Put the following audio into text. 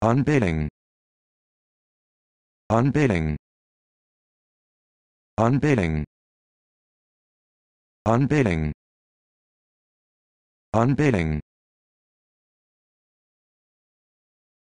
Unbidding. Unbidding. Unbidding. Unbidding. Unbidding.